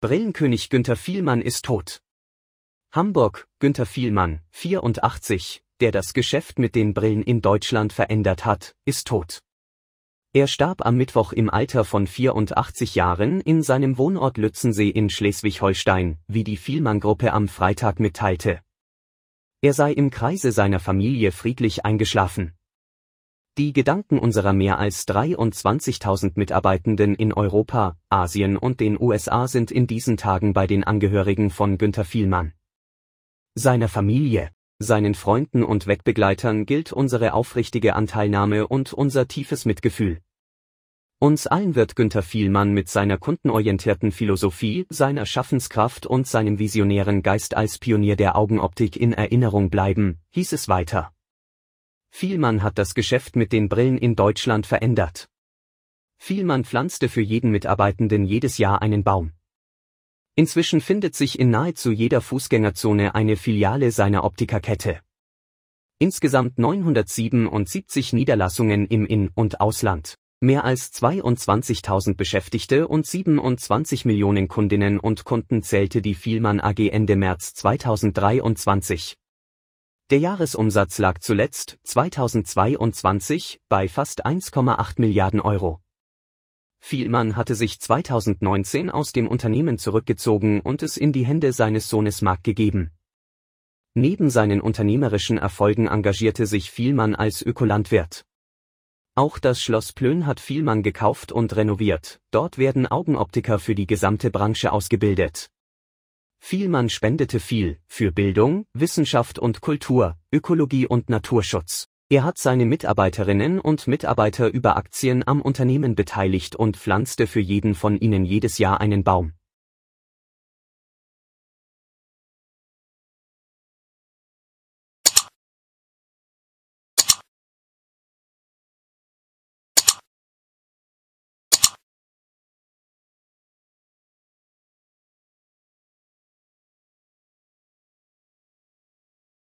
Brillenkönig Günther Vielmann ist tot. Hamburg, Günther Vielmann, 84, der das Geschäft mit den Brillen in Deutschland verändert hat, ist tot. Er starb am Mittwoch im Alter von 84 Jahren in seinem Wohnort Lützensee in Schleswig-Holstein, wie die Vielmann-Gruppe am Freitag mitteilte. Er sei im Kreise seiner Familie friedlich eingeschlafen die Gedanken unserer mehr als 23.000 Mitarbeitenden in Europa, Asien und den USA sind in diesen Tagen bei den Angehörigen von Günter Vielmann. Seiner Familie, seinen Freunden und Wegbegleitern gilt unsere aufrichtige Anteilnahme und unser tiefes Mitgefühl. Uns allen wird Günter Vielmann mit seiner kundenorientierten Philosophie, seiner Schaffenskraft und seinem visionären Geist als Pionier der Augenoptik in Erinnerung bleiben, hieß es weiter. Vielmann hat das Geschäft mit den Brillen in Deutschland verändert. Vielmann pflanzte für jeden Mitarbeitenden jedes Jahr einen Baum. Inzwischen findet sich in nahezu jeder Fußgängerzone eine Filiale seiner Optikerkette. Insgesamt 977 Niederlassungen im In- und Ausland, mehr als 22.000 Beschäftigte und 27 Millionen Kundinnen und Kunden zählte die Vielmann AG Ende März 2023. Der Jahresumsatz lag zuletzt 2022 bei fast 1,8 Milliarden Euro. Vielmann hatte sich 2019 aus dem Unternehmen zurückgezogen und es in die Hände seines Sohnes Mark gegeben. Neben seinen unternehmerischen Erfolgen engagierte sich Vielmann als Ökolandwirt. Auch das Schloss Plön hat Vielmann gekauft und renoviert, dort werden Augenoptiker für die gesamte Branche ausgebildet. Vielmann spendete viel für Bildung, Wissenschaft und Kultur, Ökologie und Naturschutz. Er hat seine Mitarbeiterinnen und Mitarbeiter über Aktien am Unternehmen beteiligt und pflanzte für jeden von ihnen jedes Jahr einen Baum